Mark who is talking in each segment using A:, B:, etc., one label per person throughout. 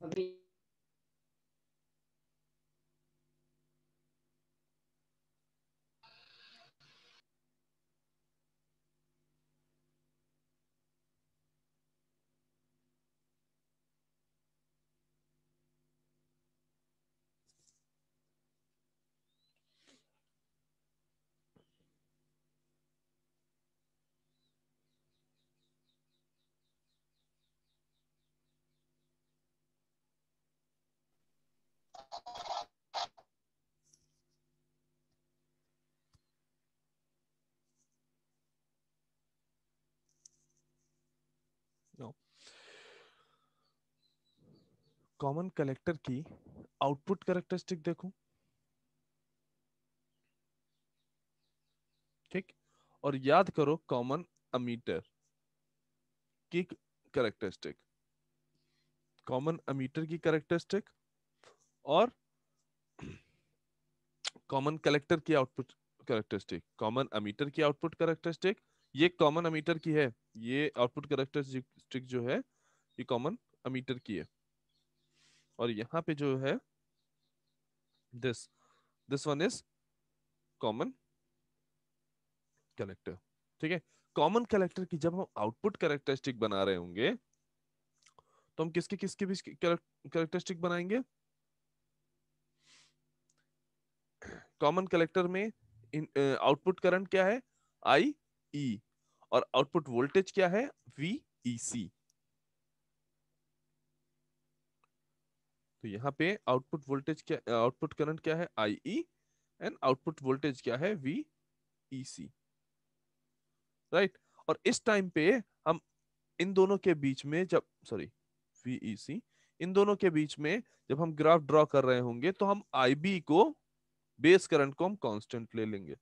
A: Obrigada. Common collector की output characteristic देखो ठीक और याद करो कॉमन अमीटर की करेक्टरिस्टिक कॉमन अमीटर की करेक्टरिस्टिक और कॉमन कलेक्टर की आउटपुट करेक्टरिस्टिक कॉमन अमीटर की आउटपुट करेक्टरिस्टिक ये कॉमन अमीटर की है ये आउटपुट करेक्टरिस्टिक जो है ये कॉमन अमीटर की है और यहाँ पे जो है this this one is common collector ठीक है कॉमन कलेक्टर की जब हम आउटपुट कैरेक्टरिस्टिक बना रहे होंगे तो हम किसके किसके बीच कैरेक्टरिस्टिक बनाएंगे कॉमन कलेक्टर में आउटपुट करंट क्या है आई ई e, और आउटपुट वोल्टेज क्या है वी ई सी तो यहाँ पे आउटपुट वोल्टेज क्या आउटपुट करंट क्या है I E and output voltage क्या है वी ई सी राइट और इस टाइम पे हम इन दोनों के बीच में जब सॉरी वी ई सी इन दोनों के बीच में जब हम ग्राफ ड्रॉ कर रहे होंगे तो हम आई बी को बेस करंट को हम कांस्टेंट ले लेंगे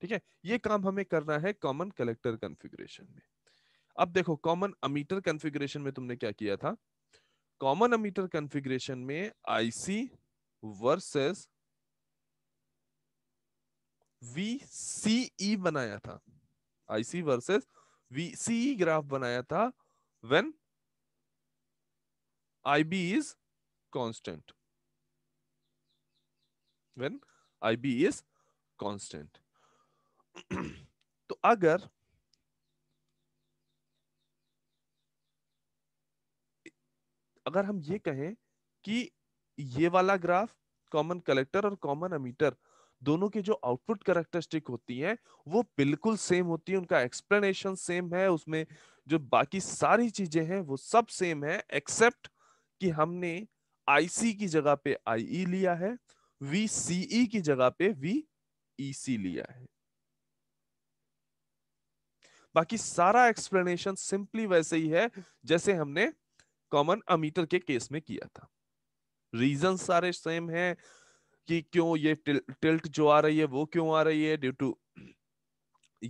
A: ठीक है ये काम हमें करना है कॉमन कलेक्टर कॉन्फ़िगरेशन में अब देखो कॉमन अमीटर कॉन्फ़िगरेशन में तुमने क्या किया था कॉमन अमीटर कॉन्फ़िगरेशन में आईसी वर्सेस वीसीई बनाया था आईसी वर्सेस वीसीई ग्राफ बनाया था when IB is constant when IB is constant तो अगर अगर हम ये कहें कि ये वाला ग्राफ कॉमन कलेक्टर और कॉमन अमीटर दोनों के जो आउटपुट करेक्टरिस्टिक होती है वो बिल्कुल सेम होती है उनका एक्सप्लेनेशन सेम है उसमें जो बाकी सारी चीजें हैं वो सब सेम है एक्सेप्ट कि हमने आईसी की जगह पे आईई e लिया है वीसीई e की जगह पे वीईसी e लिया है बाकी सारा एक्सप्लेनेशन सिंपली वैसे ही है जैसे हमने कॉमन अमीटर के केस में किया था रीजन सारे सेम है कि क्यों ये टिल्ट जो आ रही है वो क्यों आ रही है ड्यू टू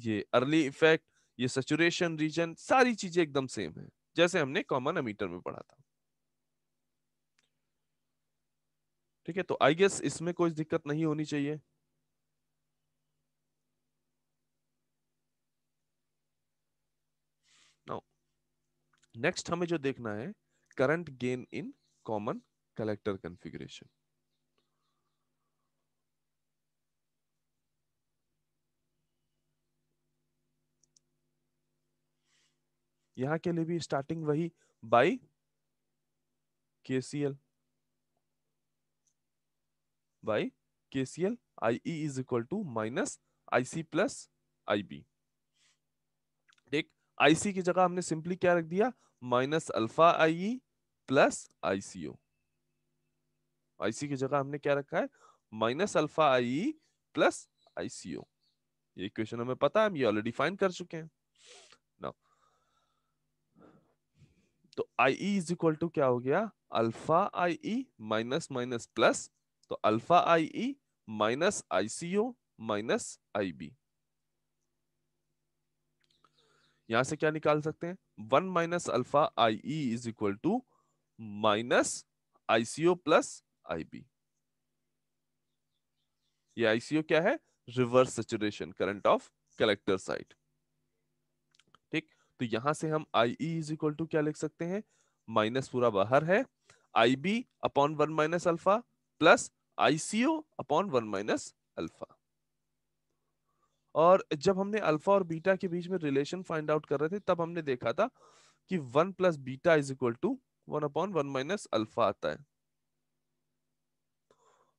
A: ये अर्ली इफेक्ट ये सेचुरेशन रीजन सारी चीजें एकदम सेम है जैसे हमने कॉमन अमीटर में पढ़ा था ठीक है तो आई गेस इसमें कोई दिक्कत नहीं होनी चाहिए नेक्स्ट हमें जो देखना है current gain in common collector configuration. यहां के लिए भी स्टार्टिंग वही by KCL by KCL IE is equal to minus IC plus IB देख आईसी की जगह हमने सिंपली क्या रख दिया minus alpha IE plus ICO IC की जगह हमने क्या रखा है minus alpha I plus ICO ये क्वेश्चन हमें पता है हम ये ऑलरेडी फाइन कर चुके हैं ना तो आई इज इक्वल टू क्या हो गया alpha I E e minus minus plus तो alpha I e minus ICO minus I B यहां से क्या निकाल सकते हैं one minus alpha I E is equal to minus ICO plus IB ये आईसीओ क्या है reverse saturation current of collector side ठीक तो यहां से हम आई इज इक्वल टू क्या लिख सकते हैं माइनस पूरा बाहर है I B upon one minus alpha plus ICO upon one minus alpha और जब हमने अल्फा और बीटा के बीच में रिलेशन फाइंड आउट कर रहे थे तब हमने देखा था कि one plus beta is equal to one upon one minus alpha आता है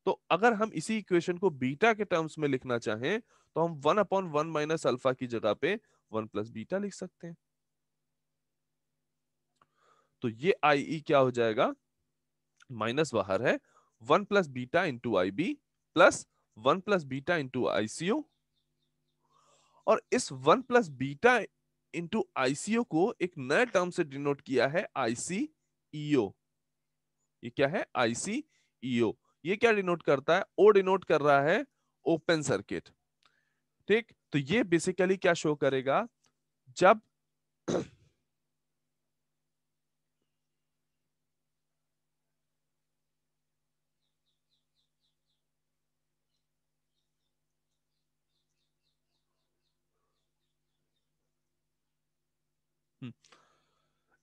A: तो अगर हम इसी इक्वेशन को बीटा के टर्म्स में लिखना चाहें तो हम one upon one minus alpha की जगह पे वन प्लस बीटा लिख सकते हैं तो ये आई e क्या हो जाएगा माइनस बाहर है one plus beta into I B plus one plus beta into ICO और इस one plus beta into ICO को एक नए टर्म से डिनोट किया है आईसी ईओ ये क्या है आईसीईओ ये क्या डिनोट करता है ओ डिनोट कर रहा है ओपन सर्किट ठीक तो ये बेसिकली क्या शो करेगा जब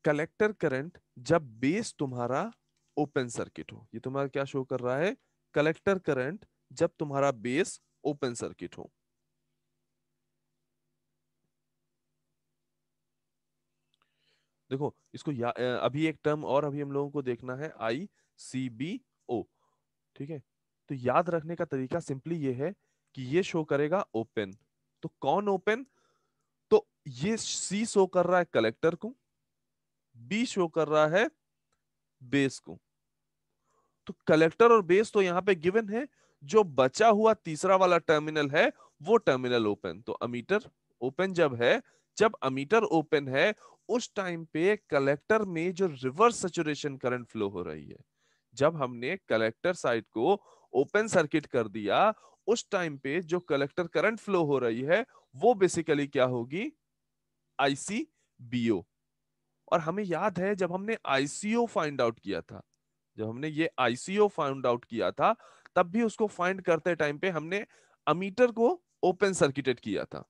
A: कलेक्टर करंट जब बेस तुम्हारा ओपन सर्किट हो ये तुम्हारा क्या शो कर रहा है कलेक्टर करंट जब तुम्हारा बेस ओपन सर्किट हो देखो इसको या, अभी एक टर्म और अभी हम लोगों को देखना है आई सी बी ओ ठीक है तो याद रखने का तरीका सिंपली ये है कि ये शो करेगा ओपन तो कौन ओपन तो ये सी शो कर रहा है कलेक्टर को बी शो कर रहा है बेस को तो कलेक्टर और बेस तो यहाँ पे गिवन है जो बचा हुआ तीसरा वाला टर्मिनल है वो टर्मिनल ओपन तो अमीटर ओपन जब है जब अमीटर ओपन है उस टाइम पे कलेक्टर में जो रिवर्स सेचुरेशन करंट फ्लो हो रही है जब हमने कलेक्टर साइड को ओपन सर्किट कर दिया उस टाइम पे जो कलेक्टर करंट फ्लो हो रही है वो बेसिकली क्या होगी आईसी बीओ और हमें याद है जब हमने आईसीओ फाइंड आउट किया था जब हमने ये आईसीओ फाइंड आउट किया था तब भी उसको फाइंड करते टाइम पे हमने अमीटर को ओपन सर्किटेड किया था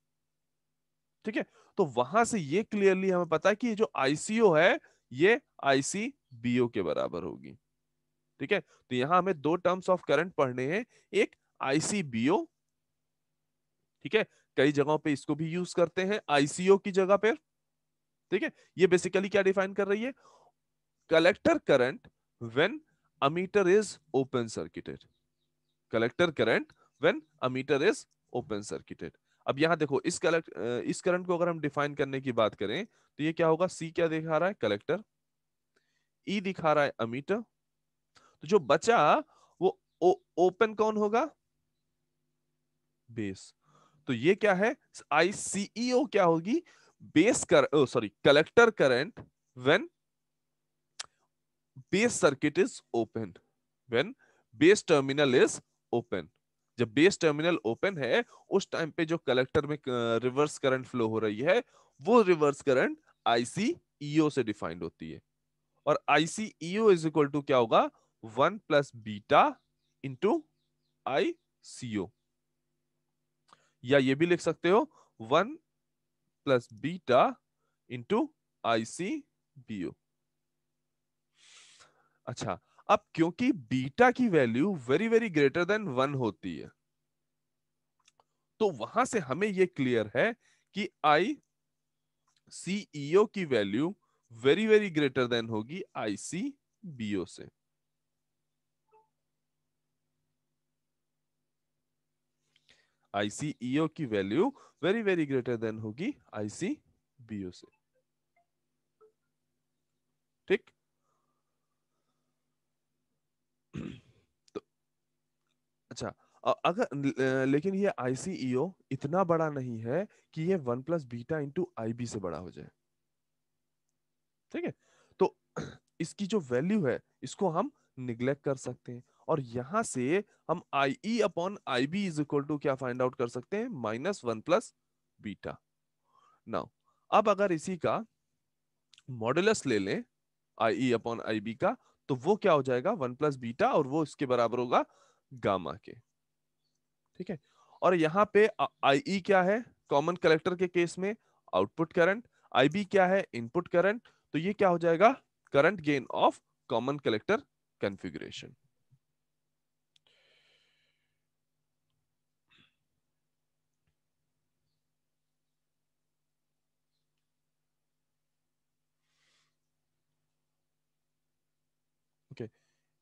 A: ठीक है तो वहां से ये क्लियरली हमें पता है कि ये जो आईसीओ है ये आईसीबीओ के बराबर होगी ठीक है तो यहां हमें दो टर्म्स ऑफ करंट पढ़ने हैं एक आईसीबीओ ठीक है कई जगहों पे इसको भी यूज करते हैं आईसीओ की जगह पर ठीक है ये बेसिकली क्या डिफाइन कर रही है collector current when emitter is open circuited collector current when emitter is open circuited अब यहां देखो इस कलेक्ट इस करंट को अगर हम डिफाइन करने की बात करें तो ये क्या होगा सी क्या दिखा रहा है कलेक्टर ई e दिखा रहा है अमीटर तो जो बचा वो ओपन कौन होगा बेस तो ये क्या है आईसीईओ e क्या होगी बेस कर sorry collector current when base circuit is open when base terminal is open जब बेस टर्मिनल ओपन है उस टाइम पे जो कलेक्टर में रिवर्स करंट फ्लो हो रही है वो रिवर्स करंट आईसीईओ से डिफाइंड होती है और आईसीईओ इज इक्वल टू क्या होगा one plus beta into I CO या ये भी लिख सकते हो वन plus beta into ICBU. अच्छा अब क्योंकि बीटा की value very very greater than one होती है तो वहां से हमें यह क्लियर है कि आई सीईओ e की value very very greater than होगी आईसीबीओ से आईसीईओ e की value very very greater than होगी आईसीबीओ से ठीक तो अच्छा अगर लेकिन ये आईसीईओ e इतना बड़ा नहीं है कि ये one plus beta into I से बड़ा हो जाए ठीक है तो इसकी जो वैल्यू है इसको हम निग्लेक्ट कर सकते हैं और यहां से हम I E upon I B is equal to क्या फाइंड आउट कर सकते हैं minus one plus beta now अब अगर इसी का मॉडुलस ले लें आई ई अपॉन आई बी का तो वो क्या हो जाएगा वन प्लस बीटा और वो इसके बराबर होगा गामा के ठीक है और यहाँ पे आई ई e क्या है कॉमन कलेक्टर के केस में आउटपुट करंट आई बी क्या है इनपुट करंट तो ये क्या हो जाएगा current gain of common collector configuration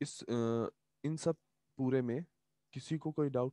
A: इस इन सब पूरे में किसी को कोई डाउट